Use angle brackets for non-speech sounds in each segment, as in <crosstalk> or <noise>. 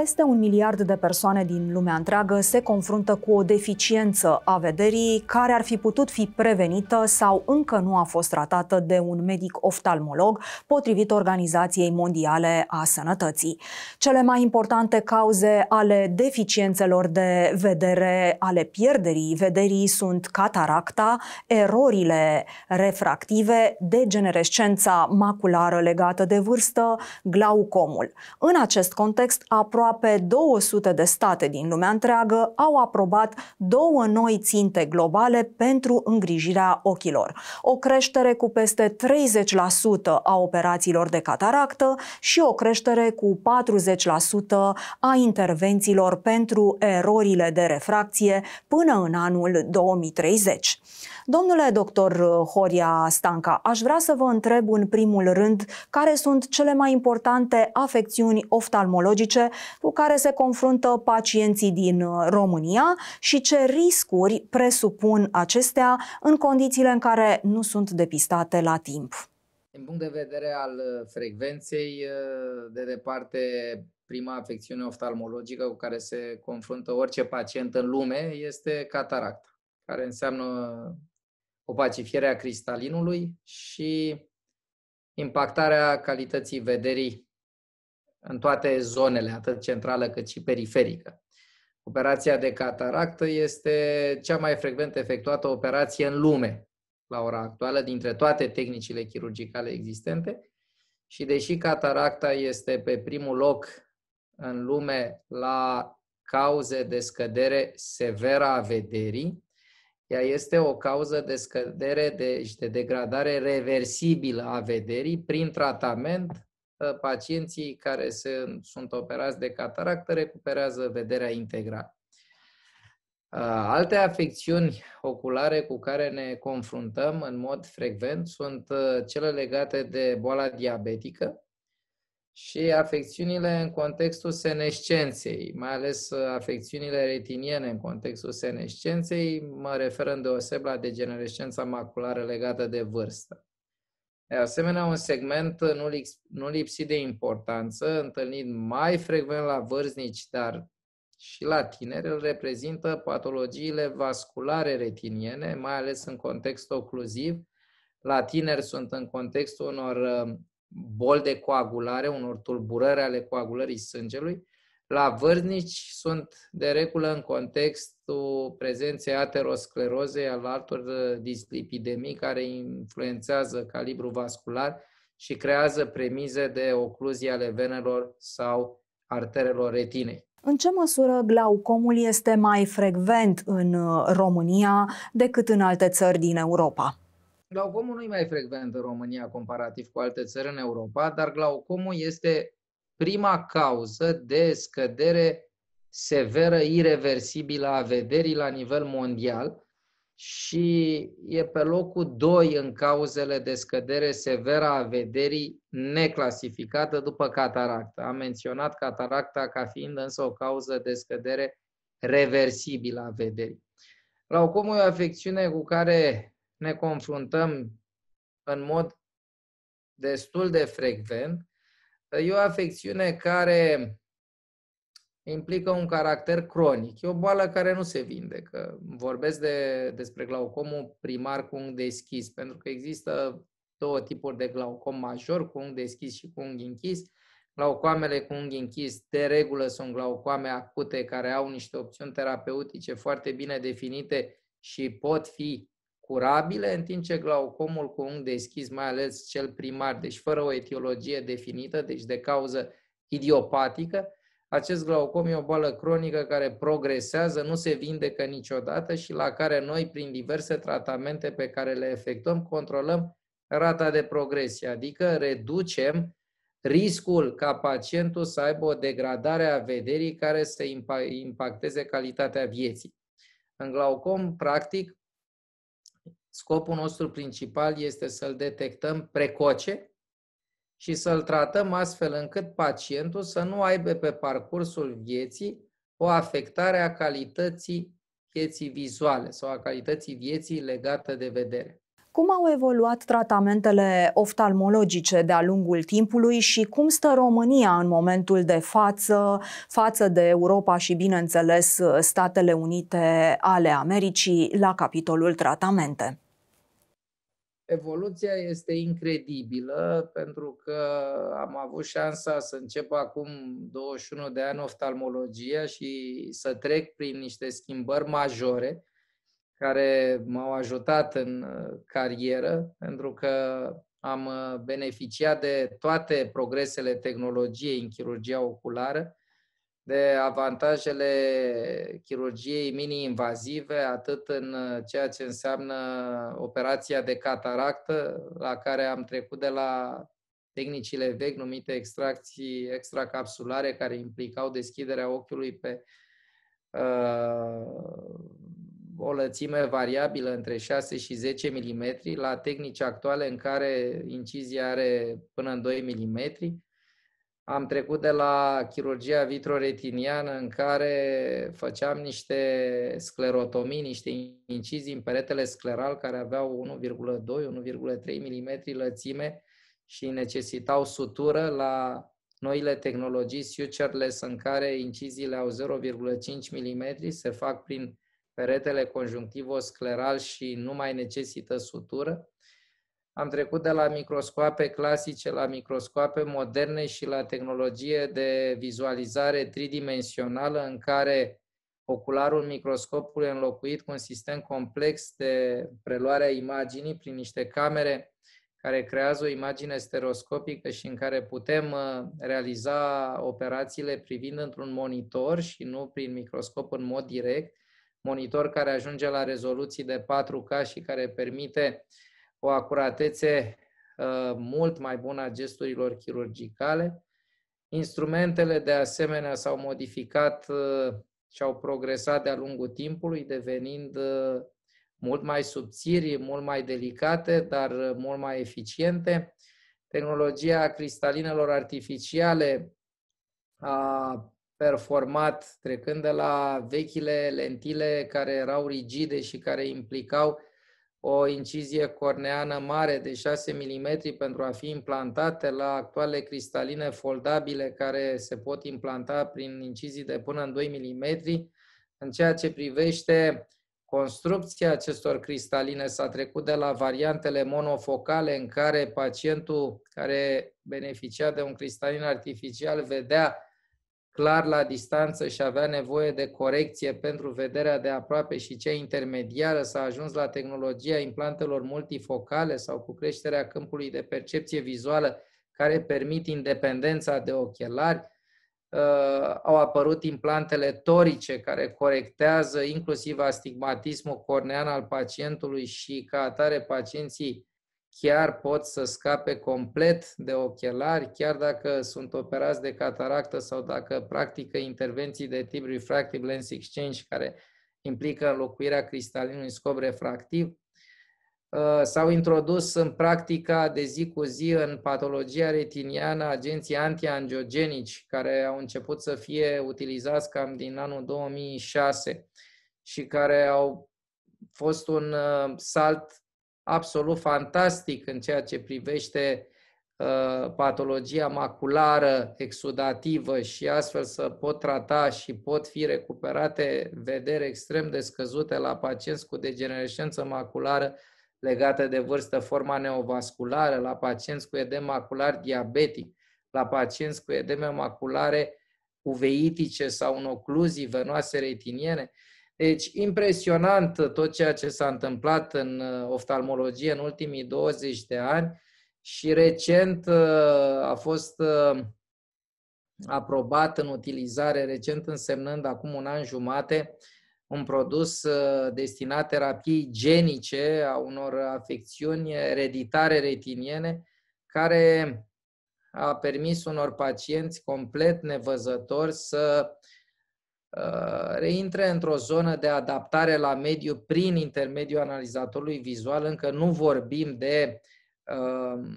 Peste un miliard de persoane din lumea întreagă se confruntă cu o deficiență a vederii care ar fi putut fi prevenită sau încă nu a fost tratată de un medic oftalmolog, potrivit Organizației Mondiale a Sănătății. Cele mai importante cauze ale deficiențelor de vedere, ale pierderii vederii sunt cataracta, erorile refractive, degenerescența maculară legată de vârstă, glaucomul. În acest context, aproape aproape 200 de state din lumea întreagă au aprobat două noi ținte globale pentru îngrijirea ochilor. O creștere cu peste 30% a operațiilor de cataractă și o creștere cu 40% a intervențiilor pentru erorile de refracție până în anul 2030. Domnule doctor Horia Stanca, aș vrea să vă întreb în primul rând care sunt cele mai importante afecțiuni oftalmologice cu care se confruntă pacienții din uh, România și ce riscuri presupun acestea în condițiile în care nu sunt depistate la timp. Din punct de vedere al uh, frecvenței, uh, de departe prima afecțiune oftalmologică cu care se confruntă orice pacient în lume este cataracta, care înseamnă opacifierea cristalinului și impactarea calității vederii în toate zonele, atât centrală cât și periferică. Operația de cataractă este cea mai frecvent efectuată operație în lume la ora actuală dintre toate tehnicile chirurgicale existente și deși cataracta este pe primul loc în lume la cauze de scădere severă a vederii, ea este o cauză de scădere de, deci de degradare reversibilă a vederii prin tratament Ă, pacienții care se, sunt operați de cataractă recuperează vederea integrală. Ă, alte afecțiuni oculare cu care ne confruntăm în mod frecvent sunt ă, cele legate de boala diabetică și afecțiunile în contextul senescenței, mai ales afecțiunile retiniene în contextul senescenței, mă refer îndeoseb la degenerescența maculară legată de vârstă. De asemenea, un segment nu, lips, nu lipsit de importanță, întâlnit mai frecvent la vârstnici, dar și la tineri, îl reprezintă patologiile vasculare retiniene, mai ales în context ocluziv. La tineri sunt în contextul unor boli de coagulare, unor tulburări ale coagulării sângelui, la vârnici sunt de regulă în contextul prezenței aterosclerozei al altor uh, dislipidemii care influențează calibrul vascular și creează premize de ocluzie ale venelor sau arterelor retinei. În ce măsură glaucomul este mai frecvent în uh, România decât în alte țări din Europa? Glaucomul nu e mai frecvent în România comparativ cu alte țări în Europa, dar glaucomul este prima cauză de scădere severă, irreversibilă a vederii la nivel mondial și e pe locul 2 în cauzele de scădere severă a vederii neclasificată după cataractă. Am menționat cataracta ca fiind însă o cauză de scădere reversibilă a vederii. Glaucomul e o afecțiune cu care ne confruntăm în mod destul de frecvent E o afecțiune care implică un caracter cronic. E o boală care nu se vindecă. Vorbesc de, despre glaucomul primar cu un deschis, pentru că există două tipuri de glaucom major, cu un deschis și cu un închis. Glaucoamele cu unghi închis, de regulă, sunt glaucoame acute care au niște opțiuni terapeutice foarte bine definite și pot fi curabile, în timp ce glaucomul cu unghi deschis, mai ales cel primar, deci fără o etiologie definită, deci de cauză idiopatică, acest glaucom e o boală cronică care progresează, nu se vindecă niciodată și la care noi, prin diverse tratamente pe care le efectuăm, controlăm rata de progresie, adică reducem riscul ca pacientul să aibă o degradare a vederii care să impacteze calitatea vieții. În glaucom, practic, Scopul nostru principal este să-l detectăm precoce și să-l tratăm astfel încât pacientul să nu aibă pe parcursul vieții o afectare a calității vieții vizuale sau a calității vieții legată de vedere. Cum au evoluat tratamentele oftalmologice de-a lungul timpului și cum stă România în momentul de față, față de Europa și, bineînțeles, Statele Unite ale Americii la capitolul tratamente? Evoluția este incredibilă pentru că am avut șansa să încep acum 21 de ani oftalmologia și să trec prin niște schimbări majore care m-au ajutat în uh, carieră pentru că am uh, beneficiat de toate progresele tehnologiei în chirurgia oculară de avantajele chirurgiei mini-invazive, atât în uh, ceea ce înseamnă operația de cataractă, la care am trecut de la tehnicile vechi numite extracții extracapsulare, care implicau deschiderea ochiului pe uh, o lățime variabilă între 6 și 10 mm, la tehnici actuale în care incizia are până în 2 mm am trecut de la chirurgia vitroretiniană în care făceam niște sclerotomii, niște incizii în peretele scleral care aveau 1,2-1,3 mm lățime și necesitau sutură la noile tehnologii sutureless în care inciziile au 0,5 mm, se fac prin peretele conjunctivo-scleral și nu mai necesită sutură. Am trecut de la microscoape clasice la microscoape moderne și la tehnologie de vizualizare tridimensională în care ocularul microscopului înlocuit cu un sistem complex de preluare a imaginii prin niște camere care creează o imagine stereoscopică și în care putem uh, realiza operațiile privind într-un monitor și nu prin microscop în mod direct, monitor care ajunge la rezoluții de 4K și care permite o acuratețe uh, mult mai bună a gesturilor chirurgicale. Instrumentele, de asemenea, s-au modificat uh, și au progresat de-a lungul timpului, devenind uh, mult mai subțiri, mult mai delicate, dar mult mai eficiente. Tehnologia cristalinelor artificiale a performat, trecând de la vechile lentile care erau rigide și care implicau o incizie corneană mare de 6 mm pentru a fi implantate la actuale cristaline foldabile care se pot implanta prin incizii de până în 2 mm. În ceea ce privește construcția acestor cristaline s-a trecut de la variantele monofocale în care pacientul care beneficia de un cristalin artificial vedea clar la distanță și avea nevoie de corecție pentru vederea de aproape și cea intermediară, s-a ajuns la tehnologia implantelor multifocale sau cu creșterea câmpului de percepție vizuală care permit independența de ochelari, uh, au apărut implantele torice care corectează inclusiv astigmatismul cornean al pacientului și ca atare pacienții chiar pot să scape complet de ochelari, chiar dacă sunt operați de cataractă sau dacă practică intervenții de tip refractive lens exchange, care implică înlocuirea cristalinului scop refractiv. Uh, s-au introdus în practica de zi cu zi în patologia retiniană agenții antiangiogenici, care au început să fie utilizați cam din anul 2006 și care au fost un uh, salt absolut fantastic în ceea ce privește uh, patologia maculară exudativă și astfel să pot trata și pot fi recuperate vedere extrem de scăzute la pacienți cu degenerescență maculară legată de vârstă, forma neovasculară, la pacienți cu edem macular diabetic, la pacienți cu edeme maculare uveitice sau în ocluzii venoase retiniene. Uh, deci, impresionant tot ceea ce s-a întâmplat în uh, oftalmologie în ultimii 20 de ani și recent uh, a fost uh, aprobat în utilizare, recent însemnând acum un an jumate, un produs destinat terapiei genice a unor afecțiuni ereditare retiniene, care a permis unor pacienți complet nevăzători să uh, Uh, reintre într-o zonă de adaptare la mediu prin intermediul analizatorului vizual. Încă nu vorbim de um,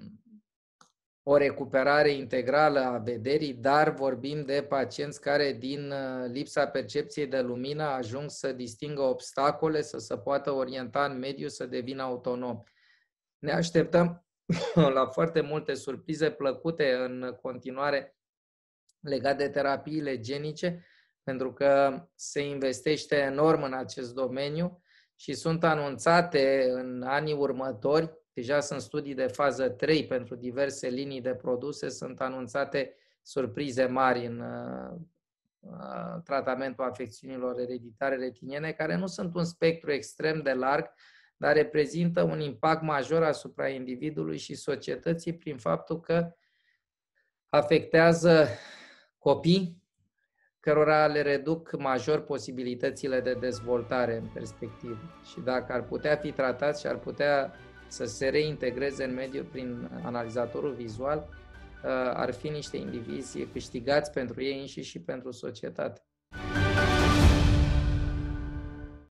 o recuperare integrală a vederii, dar vorbim de pacienți care din uh, lipsa percepției de lumină ajung să distingă obstacole, să se poată orienta în mediu, să devină autonom. Ne așteptăm <laughs> la foarte multe surprize plăcute în continuare legate de terapiile genice, pentru că se investește enorm în acest domeniu și sunt anunțate în anii următori, deja sunt studii de fază 3 pentru diverse linii de produse, sunt anunțate surprize mari în uh, uh, tratamentul afecțiunilor ereditare retiniene, care nu sunt un spectru extrem de larg, dar reprezintă un impact major asupra individului și societății prin faptul că afectează copii, cărora le reduc major posibilitățile de dezvoltare în perspectivă. Și dacă ar putea fi tratat și ar putea să se reintegreze în mediu prin analizatorul vizual, uh, ar fi niște indivizi câștigați pentru ei înșiși și pentru societate.